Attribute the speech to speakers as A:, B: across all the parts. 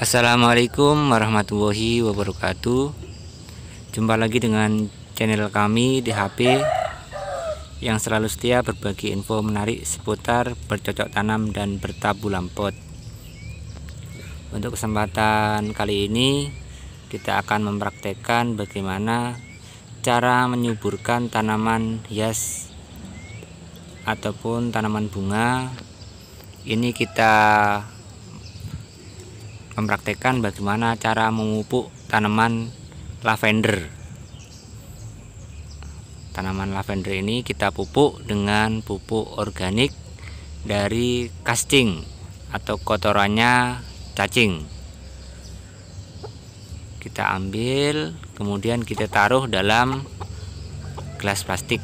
A: Assalamualaikum warahmatullahi wabarakatuh Jumpa lagi dengan channel kami di HP Yang selalu setia berbagi info menarik seputar bercocok tanam dan bertabu lampot Untuk kesempatan kali ini Kita akan mempraktekkan bagaimana cara menyuburkan tanaman hias Ataupun tanaman bunga Ini kita mempraktekkan bagaimana cara memupuk tanaman lavender. Tanaman lavender ini kita pupuk dengan pupuk organik dari casting atau kotorannya cacing. Kita ambil, kemudian kita taruh dalam gelas plastik.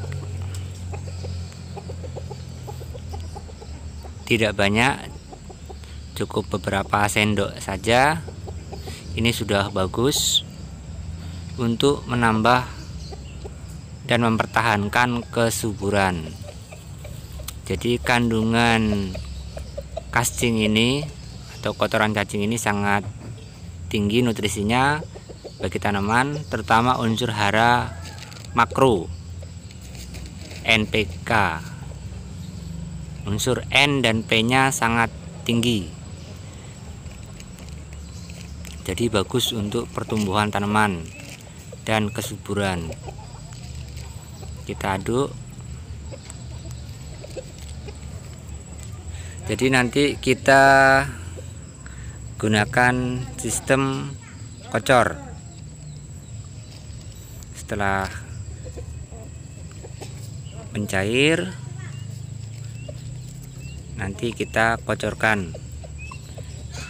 A: Tidak banyak cukup beberapa sendok saja ini sudah bagus untuk menambah dan mempertahankan kesuburan jadi kandungan casing ini atau kotoran cacing ini sangat tinggi nutrisinya bagi tanaman terutama unsur hara makro NPK unsur N dan P nya sangat tinggi jadi bagus untuk pertumbuhan tanaman dan kesuburan kita aduk jadi nanti kita gunakan sistem kocor setelah mencair nanti kita kocorkan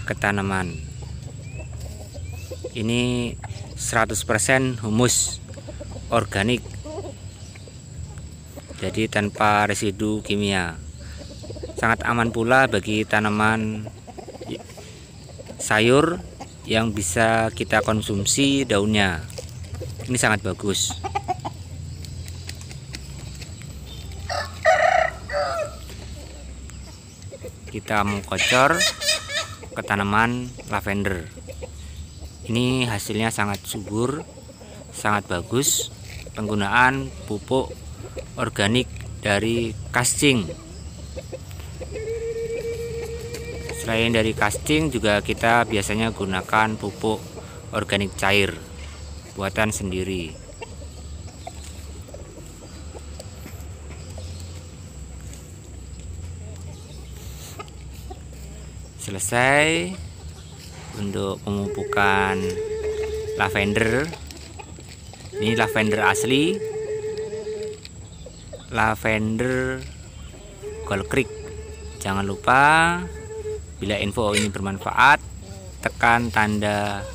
A: ke tanaman ini 100% humus organik jadi tanpa residu kimia sangat aman pula bagi tanaman sayur yang bisa kita konsumsi daunnya ini sangat bagus kita mau kocor ke tanaman lavender ini hasilnya sangat subur sangat bagus penggunaan pupuk organik dari casting selain dari casting juga kita biasanya gunakan pupuk organik cair buatan sendiri selesai untuk pemupukan lavender ini lavender asli lavender Gold Creek jangan lupa bila info ini bermanfaat tekan tanda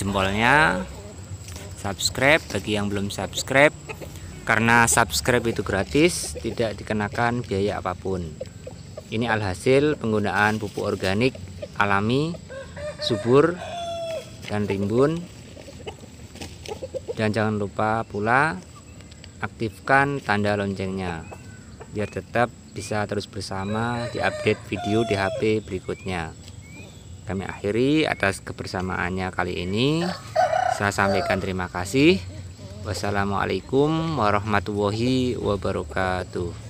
A: jempolnya subscribe bagi yang belum subscribe karena subscribe itu gratis tidak dikenakan biaya apapun ini alhasil penggunaan pupuk organik alami subur dan rimbun dan jangan lupa pula aktifkan tanda loncengnya biar tetap bisa terus bersama di update video di HP berikutnya kami akhiri atas kebersamaannya kali ini saya sampaikan terima kasih wassalamualaikum warahmatullahi wabarakatuh